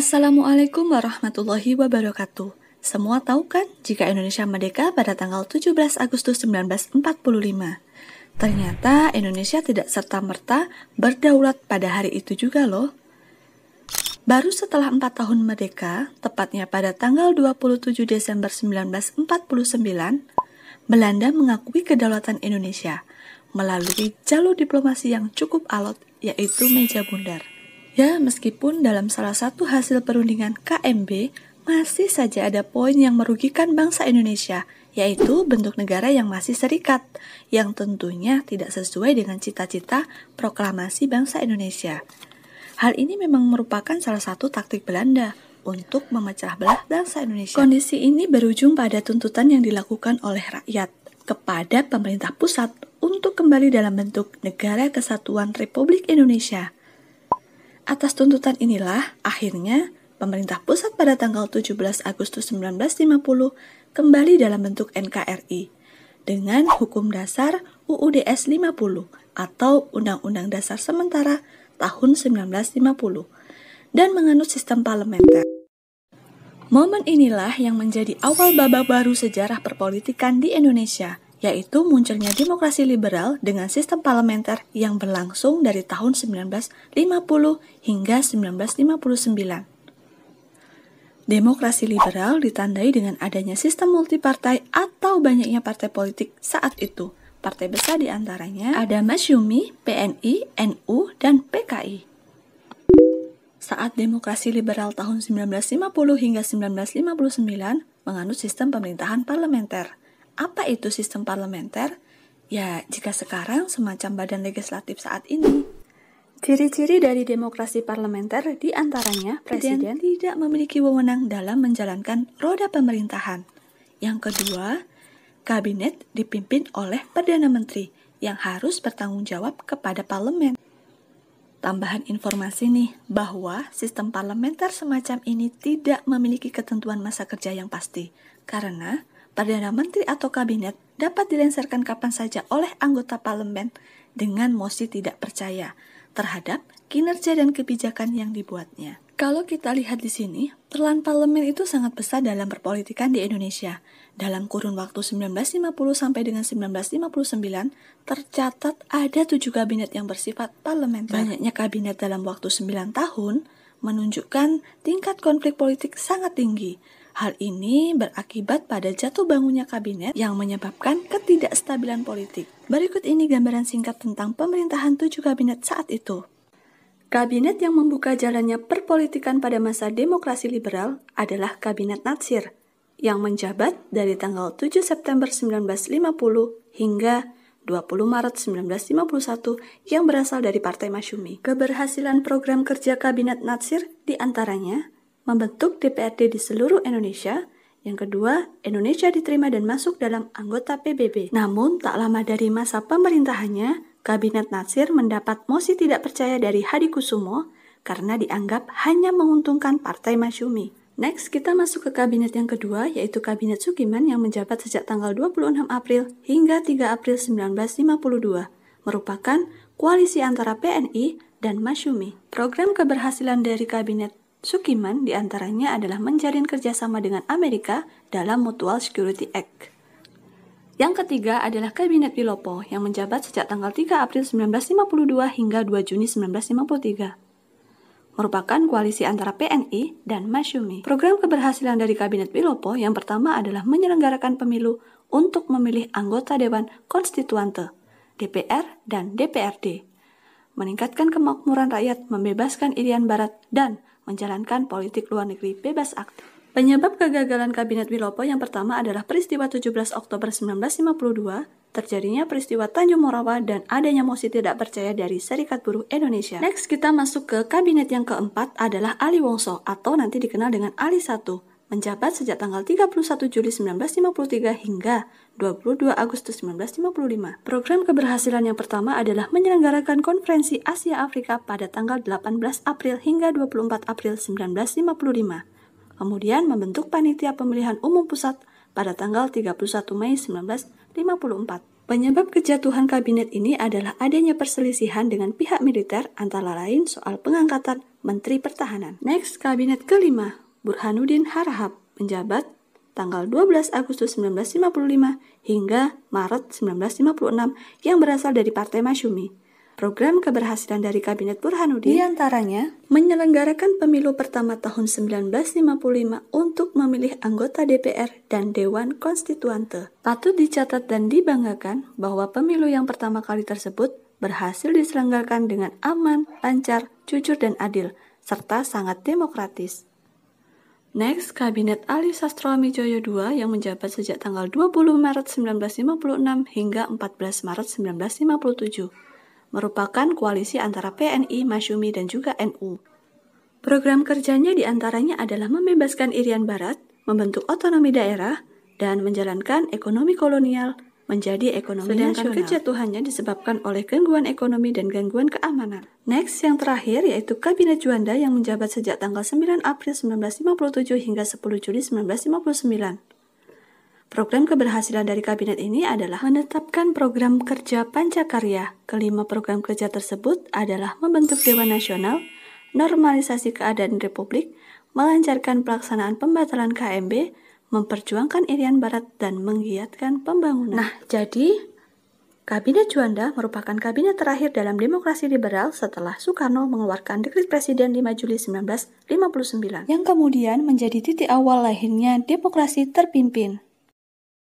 Assalamualaikum warahmatullahi wabarakatuh. Semua tahu kan jika Indonesia merdeka pada tanggal 17 Agustus 1945. Ternyata Indonesia tidak serta-merta berdaulat pada hari itu juga loh. Baru setelah 4 tahun merdeka, tepatnya pada tanggal 27 Desember 1949, Belanda mengakui kedaulatan Indonesia melalui jalur diplomasi yang cukup alot yaitu meja bundar. Ya, meskipun dalam salah satu hasil perundingan KMB masih saja ada poin yang merugikan bangsa Indonesia, yaitu bentuk negara yang masih serikat, yang tentunya tidak sesuai dengan cita-cita proklamasi bangsa Indonesia. Hal ini memang merupakan salah satu taktik Belanda untuk memecah belah bangsa Indonesia. Kondisi ini berujung pada tuntutan yang dilakukan oleh rakyat kepada pemerintah pusat untuk kembali dalam bentuk Negara Kesatuan Republik Indonesia Atas tuntutan inilah, akhirnya pemerintah pusat pada tanggal 17 Agustus 1950 kembali dalam bentuk NKRI dengan hukum dasar UUDS 50 atau Undang-Undang Dasar Sementara tahun 1950 dan menganut sistem parlementer. Momen inilah yang menjadi awal babak baru sejarah perpolitikan di Indonesia – yaitu munculnya demokrasi liberal dengan sistem parlementer yang berlangsung dari tahun 1950 hingga 1959. Demokrasi liberal ditandai dengan adanya sistem multipartai atau banyaknya partai politik saat itu. Partai besar diantaranya ada Masyumi, PNI, NU, dan PKI. Saat demokrasi liberal tahun 1950 hingga 1959 menganut sistem pemerintahan parlementer apa itu sistem parlementer? Ya, jika sekarang semacam badan legislatif saat ini. Ciri-ciri dari demokrasi parlementer diantaranya presiden tidak memiliki wewenang dalam menjalankan roda pemerintahan. Yang kedua, kabinet dipimpin oleh perdana menteri yang harus bertanggung jawab kepada parlemen. Tambahan informasi nih bahwa sistem parlementer semacam ini tidak memiliki ketentuan masa kerja yang pasti karena Perdana Menteri atau Kabinet dapat dilengsarkan kapan saja oleh anggota parlemen dengan mosi tidak percaya terhadap kinerja dan kebijakan yang dibuatnya. Kalau kita lihat di sini, peran parlemen itu sangat besar dalam perpolitikan di Indonesia. Dalam kurun waktu 1950 sampai dengan 1959, tercatat ada tujuh kabinet yang bersifat parlementer. Banyaknya kabinet dalam waktu 9 tahun menunjukkan tingkat konflik politik sangat tinggi Hal ini berakibat pada jatuh bangunnya kabinet yang menyebabkan ketidakstabilan politik. Berikut ini gambaran singkat tentang pemerintahan tujuh kabinet saat itu. Kabinet yang membuka jalannya perpolitikan pada masa demokrasi liberal adalah Kabinet Natsir yang menjabat dari tanggal 7 September 1950 hingga 20 Maret 1951 yang berasal dari Partai Masyumi. Keberhasilan program kerja Kabinet Natsir diantaranya membentuk DPRD di seluruh Indonesia, yang kedua, Indonesia diterima dan masuk dalam anggota PBB. Namun, tak lama dari masa pemerintahannya, Kabinet Nasir mendapat mosi tidak percaya dari Hadi Kusumo karena dianggap hanya menguntungkan Partai Masyumi. Next, kita masuk ke kabinet yang kedua, yaitu Kabinet Sukiman yang menjabat sejak tanggal 26 April hingga 3 April 1952, merupakan koalisi antara PNI dan Masyumi. Program keberhasilan dari Kabinet Sukiman diantaranya adalah menjalin kerjasama dengan Amerika dalam Mutual Security Act. Yang ketiga adalah Kabinet Pilopo yang menjabat sejak tanggal 3 April 1952 hingga 2 Juni 1953 merupakan koalisi antara PNI dan Masyumi. Program keberhasilan dari Kabinet Pilopo yang pertama adalah menyelenggarakan pemilu untuk memilih anggota Dewan Konstituante, DPR dan DPRD, meningkatkan kemakmuran rakyat, membebaskan Irian Barat, dan menjalankan politik luar negeri bebas aktif. Penyebab kegagalan Kabinet Wilopo yang pertama adalah peristiwa 17 Oktober 1952, terjadinya peristiwa Tanjung Morawa dan adanya mosi tidak percaya dari Serikat Buruh Indonesia. Next kita masuk ke kabinet yang keempat adalah Ali Wongso atau nanti dikenal dengan Ali Satu menjabat sejak tanggal 31 Juli 1953 hingga 22 Agustus 1955. Program keberhasilan yang pertama adalah menyelenggarakan konferensi Asia Afrika pada tanggal 18 April hingga 24 April 1955. Kemudian membentuk panitia pemilihan umum pusat pada tanggal 31 Mei 1954. Penyebab kejatuhan kabinet ini adalah adanya perselisihan dengan pihak militer antara lain soal pengangkatan Menteri Pertahanan. Next, kabinet kelima, Burhanuddin Harahap menjabat tanggal 12 Agustus 1955 hingga Maret 1956 yang berasal dari Partai Masyumi. Program keberhasilan dari Kabinet Burhanuddin diantaranya menyelenggarakan pemilu pertama tahun 1955 untuk memilih anggota DPR dan Dewan Konstituante. Patut dicatat dan dibanggakan bahwa pemilu yang pertama kali tersebut berhasil diselenggarakan dengan aman, lancar, jujur, dan adil, serta sangat demokratis. Next, Kabinet Ali Sastro Joyo II yang menjabat sejak tanggal 20 Maret 1956 hingga 14 Maret 1957 merupakan koalisi antara PNI, Masyumi, dan juga NU. Program kerjanya diantaranya adalah membebaskan Irian Barat, membentuk otonomi daerah, dan menjalankan ekonomi kolonial menjadi ekonomi Sedangkan nasional. kejatuhannya disebabkan oleh gangguan ekonomi dan gangguan keamanan. Next, yang terakhir yaitu Kabinet Juanda yang menjabat sejak tanggal 9 April 1957 hingga 10 Juli 1959. Program keberhasilan dari kabinet ini adalah menetapkan program kerja pancakarya. Kelima program kerja tersebut adalah membentuk Dewan Nasional, normalisasi keadaan republik, melancarkan pelaksanaan pembatalan KMB, memperjuangkan Irian Barat dan menggiatkan pembangunan. Nah, jadi Kabinet Juanda merupakan kabinet terakhir dalam demokrasi liberal setelah Soekarno mengeluarkan dekret presiden 5 Juli 1959 yang kemudian menjadi titik awal lahirnya demokrasi terpimpin.